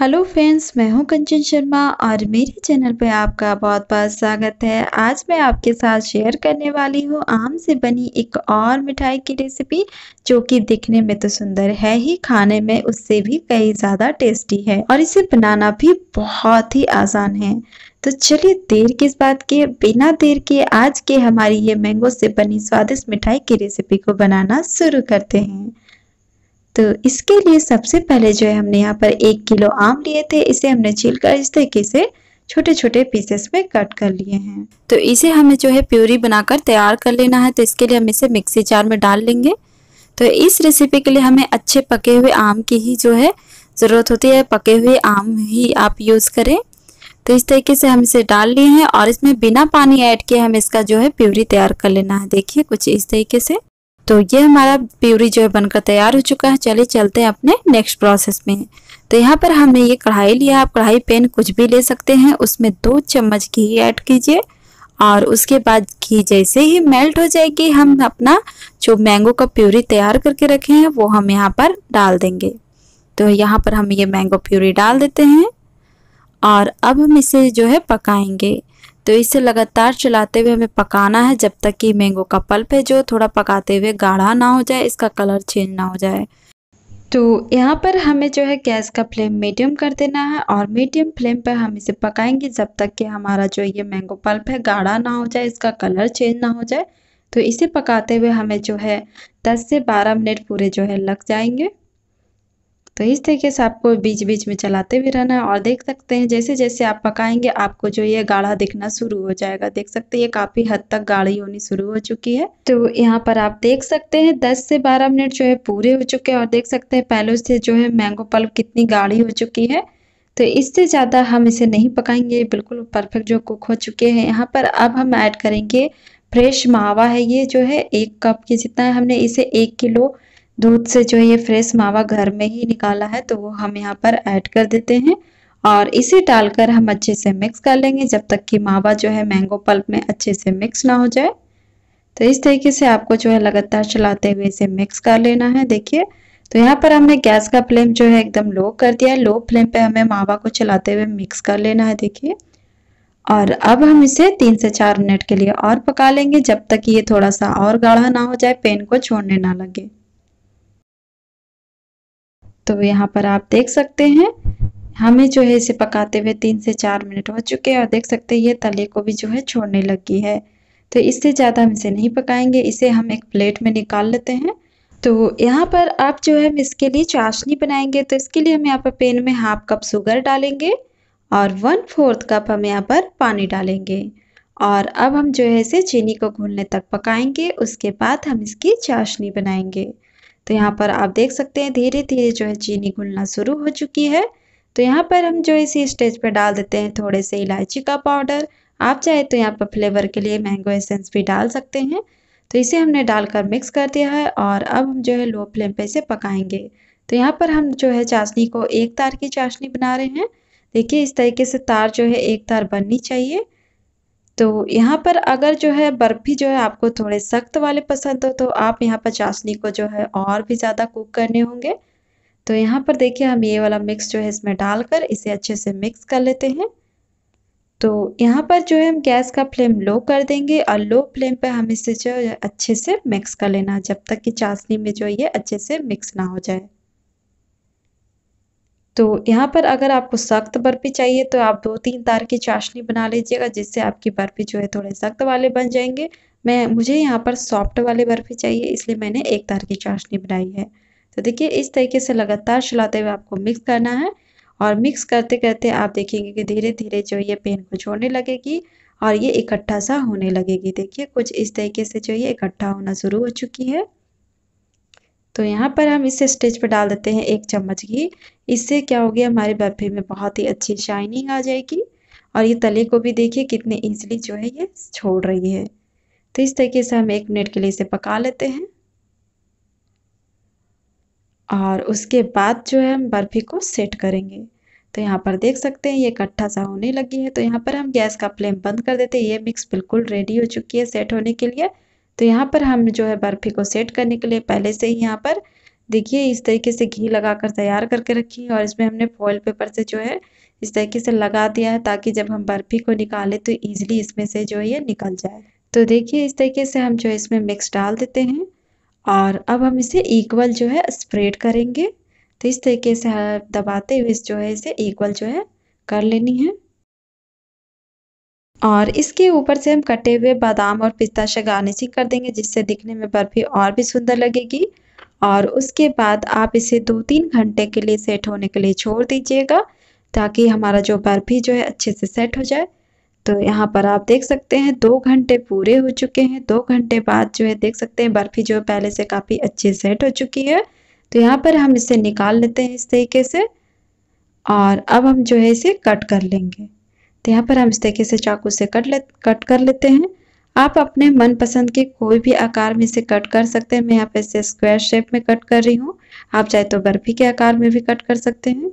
hello friends मैं हूं कंचन शर्मा और मेरे चैनल पर आपका बहुत बहुत स्वागत है आज मैं आपके साथ शेयर करने वाली हूं आम से बनी एक और मिठाई की रेसिपी जो कि दिखने में तो सुंदर है ही खाने में उससे भी कई ज़्यादा टेस्टी है और इसे बनाना भी बहुत ही आसान है तो चलिए देर किस बात के बिना देर के आज के हमारी ये मैंगो से बनी स्वादिष्ट मिठाई की रेसिपी को बनाना शुरू करते हैं तो इसके लिए सबसे पहले जो है हमने यहाँ पर एक किलो आम लिए थे इसे हमने कर इस तरीके से छोटे छोटे पीसेस में कट कर लिए हैं तो इसे हमें जो है प्यूरी बनाकर तैयार कर लेना है तो इसके लिए हम इसे मिक्सी जार में डाल लेंगे तो इस रेसिपी के लिए हमें अच्छे पके हुए आम की ही जो है ज़रूरत होती है पके हुए आम ही आप यूज़ करें तो इस तरीके से हम इसे डाल लिए हैं और इसमें बिना पानी ऐड किए हम इसका जो है प्यूरी तैयार कर लेना है देखिए कुछ इस तरीके से तो ये हमारा प्यूरी जो है बनकर तैयार हो चुका है चलिए चलते हैं अपने नेक्स्ट प्रोसेस में तो यहाँ पर हमने ये कढ़ाई लिया आप कढ़ाई पेन कुछ भी ले सकते हैं उसमें दो चम्मच घी ऐड कीजिए और उसके बाद घी जैसे ही मेल्ट हो जाएगी हम अपना जो मैंगो का प्यूरी तैयार करके रखे हैं वो हम यहाँ पर डाल देंगे तो यहाँ पर हम ये मैंगो प्यूरी डाल देते हैं और अब हम इसे जो है पकाएंगे तो इसे लगातार चलाते हुए हमें पकाना है जब तक कि मैंगो का पल्प है जो थोड़ा पकाते हुए गाढ़ा ना हो जाए इसका कलर चेंज ना हो जाए तो यहाँ पर हमें जो है गैस का फ्लेम मीडियम कर देना है और मीडियम फ्लेम पर हम इसे पकाएंगे जब तक कि हमारा जो ये मैंगो पल्प है गाढ़ा ना हो जाए इसका कलर चेंज ना हो जाए तो इसे पकाते हुए हमें जो है 10 से 12 मिनट पूरे जो है लग जाएंगे तो इस तरीके से आपको बीच बीच में चलाते भी रहना है और देख सकते हैं जैसे जैसे आप पकाएंगे आपको जो ये गाढ़ा दिखना शुरू हो जाएगा देख सकते हैं ये काफ़ी हद तक गाढ़ी होनी शुरू हो चुकी है तो यहाँ पर आप देख सकते हैं 10 से 12 मिनट जो है पूरे हो चुके हैं और देख सकते हैं पहले से जो है मैंगो पल्प कितनी गाढ़ी हो चुकी है तो इससे ज़्यादा हम इसे नहीं पकाएंगे बिल्कुल परफेक्ट जो कुक हो चुके हैं यहाँ पर अब हम ऐड करेंगे फ्रेश मावा है ये जो है एक कप के जितना हमने इसे एक किलो दूध से जो ये फ्रेश मावा घर में ही निकाला है तो वो हम यहाँ पर ऐड कर देते हैं और इसे डालकर हम अच्छे से मिक्स कर लेंगे जब तक कि मावा जो है मैंगो पल्प में अच्छे से मिक्स ना हो जाए तो इस तरीके से आपको जो है लगातार चलाते हुए इसे मिक्स कर लेना है देखिए तो यहाँ पर हमने गैस का फ्लेम जो है एकदम लो कर दिया है लो फ्लेम पे हमें मावा को चलाते हुए मिक्स कर लेना है देखिए और अब हम इसे तीन से चार मिनट के लिए और पका लेंगे जब तक ये थोड़ा सा और गाढ़ा ना हो जाए पेन को छोड़ने ना लगे तो यहाँ पर आप देख सकते हैं हमें जो है इसे पकाते हुए तीन से चार मिनट हो चुके हैं और देख सकते हैं ये तले को भी जो है छोड़ने लगी है तो इससे ज़्यादा हम इसे नहीं पकाएंगे इसे हम एक प्लेट में निकाल लेते हैं तो यहाँ पर आप जो है हम इसके लिए चाशनी बनाएंगे तो इसके लिए हम यहाँ पर पेन में हाफ कप शुगर डालेंगे और वन फोर्थ कप हम यहाँ पर पानी डालेंगे और अब हम जो है इसे चीनी को घूलने तक पकाएंगे उसके बाद हम इसकी चाशनी बनाएंगे तो यहाँ पर आप देख सकते हैं धीरे धीरे जो है चीनी घुलना शुरू हो चुकी है तो यहाँ पर हम जो इसी स्टेज पर डाल देते हैं थोड़े से इलायची का पाउडर आप चाहे तो यहाँ पर फ्लेवर के लिए मैंगो एसेंस भी डाल सकते हैं तो इसे हमने डालकर मिक्स कर दिया है और अब हम जो है लो फ्लेम पे इसे पकाएंगे तो यहाँ पर हम जो है चाशनी को एक तार की चाशनी बना रहे हैं देखिए इस तरीके से तार जो है एक तार बननी चाहिए तो यहाँ पर अगर जो है बर्फ़ी जो है आपको थोड़े सख्त वाले पसंद हो तो आप यहाँ पर चाशनी को जो है और भी ज़्यादा कुक करने होंगे तो यहाँ पर देखिए हम ये वाला मिक्स जो है इसमें डालकर इसे अच्छे से मिक्स कर लेते हैं तो यहाँ पर जो है हम गैस का फ्लेम लो कर देंगे और लो फ्लेम पर हम इसे जो है अच्छे से मिक्स कर लेना जब तक कि चाशनी में जो ये अच्छे से मिक्स ना हो जाए तो यहाँ पर अगर आपको सख्त बर्फ़ी चाहिए तो आप दो तीन तार की चाशनी बना लीजिएगा जिससे आपकी बर्फ़ी जो है थोड़े सख्त वाले बन जाएंगे मैं मुझे यहाँ पर सॉफ्ट वाले बर्फ़ी चाहिए इसलिए मैंने एक तार की चाशनी बनाई है तो देखिए इस तरीके से लगातार चलाते हुए आपको मिक्स करना है और मिक्स करते करते आप देखेंगे कि धीरे धीरे जो ये पेन को छोड़ने लगेगी और ये इकट्ठा सा होने लगेगी देखिए कुछ इस तरीके से जो ये इकट्ठा होना शुरू हो चुकी है तो यहाँ पर हम इसे स्टेज पर डाल देते हैं एक चम्मच घी इससे क्या हो गया हमारे बर्फी में बहुत ही अच्छी शाइनिंग आ जाएगी और ये तले को भी देखिए कितने ईजिली जो है ये छोड़ रही है तो इस तरीके से हम एक मिनट के लिए इसे पका लेते हैं और उसके बाद जो है हम बर्फ़ी को सेट करेंगे तो यहाँ पर देख सकते हैं ये इकट्ठा सा होने लगी है तो यहाँ पर हम गैस का फ्लेम बंद कर देते हैं ये मिक्स बिल्कुल रेडी हो चुकी है सेट होने के लिए तो यहाँ पर हम जो है बर्फ़ी को सेट करने के लिए पहले से ही यहाँ पर देखिए इस तरीके से घी लगा कर तैयार करके रखी है और इसमें हमने फॉइल पेपर से जो है इस तरीके से लगा दिया है ताकि जब हम बर्फ़ी को निकालें तो ईजिली इसमें से जो ये निकल जाए तो देखिए इस तरीके से हम जो है इसमें मिक्स डाल देते हैं और अब हम इसे इक्वल जो है स्प्रेड करेंगे तो इस तरीके से दबाते हुए जो है इसे इक्वल जो है कर लेनी है और इसके ऊपर से हम कटे हुए बादाम और पिस्ता शगानिशी कर देंगे जिससे दिखने में बर्फ़ी और भी सुंदर लगेगी और उसके बाद आप इसे दो तीन घंटे के लिए सेट होने के लिए छोड़ दीजिएगा ताकि हमारा जो बर्फ़ी जो है अच्छे से सेट हो जाए तो यहाँ पर आप देख सकते हैं दो घंटे पूरे हो चुके हैं दो घंटे बाद जो है देख सकते हैं बर्फ़ी जो है पहले से काफ़ी अच्छे सेट हो चुकी है तो यहाँ पर हम इसे निकाल लेते हैं इस तरीके से और अब हम जो है इसे कट कर लेंगे तो यहाँ पर हम इस तरीके से चाकू से कट ले कट कर लेते हैं आप अपने मनपसंद के कोई भी आकार में इसे कट कर सकते हैं मैं यहाँ पे इसे स्क्वायर शेप में कट कर रही हूँ आप चाहे तो बर्फी के आकार में भी कट कर सकते हैं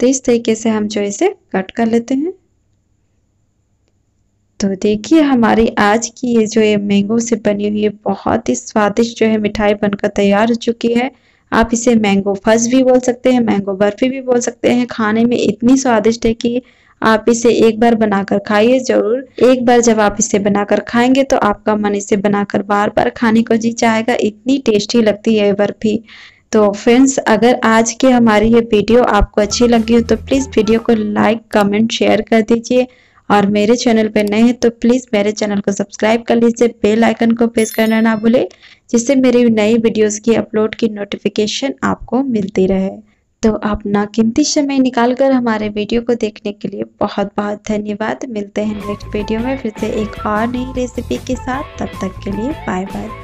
तो इस तरीके से हम जो इसे कट कर लेते हैं तो देखिए हमारी आज की ये जो ये मैंगो से बनी हुई है बहुत ही स्वादिष्ट जो है मिठाई बनकर तैयार हो चुकी है आप इसे मैंगो फज भी बोल सकते हैं मैंगो बर्फी भी बोल सकते हैं खाने में इतनी स्वादिष्ट है कि आप इसे एक बार बनाकर खाइए जरूर एक बार जब आप इसे बनाकर खाएंगे तो आपका मन इसे बनाकर बार बार खाने को जी चाहेगा इतनी टेस्टी लगती है बर्फी तो फ्रेंड्स अगर आज की हमारी ये वीडियो आपको अच्छी लगी हो तो प्लीज़ वीडियो को लाइक कमेंट शेयर कर दीजिए और मेरे चैनल पर नए हैं तो प्लीज़ मेरे चैनल को सब्सक्राइब कर लीजिए बेल आइकन को प्रेस करना ना भूलें जिससे मेरी नई वीडियोस की अपलोड की नोटिफिकेशन आपको मिलती रहे तो अपना कीमती समय निकालकर हमारे वीडियो को देखने के लिए बहुत बहुत धन्यवाद मिलते हैं नेक्स्ट वीडियो में फिर से एक और नई रेसिपी के साथ तब तक के लिए बाय बाय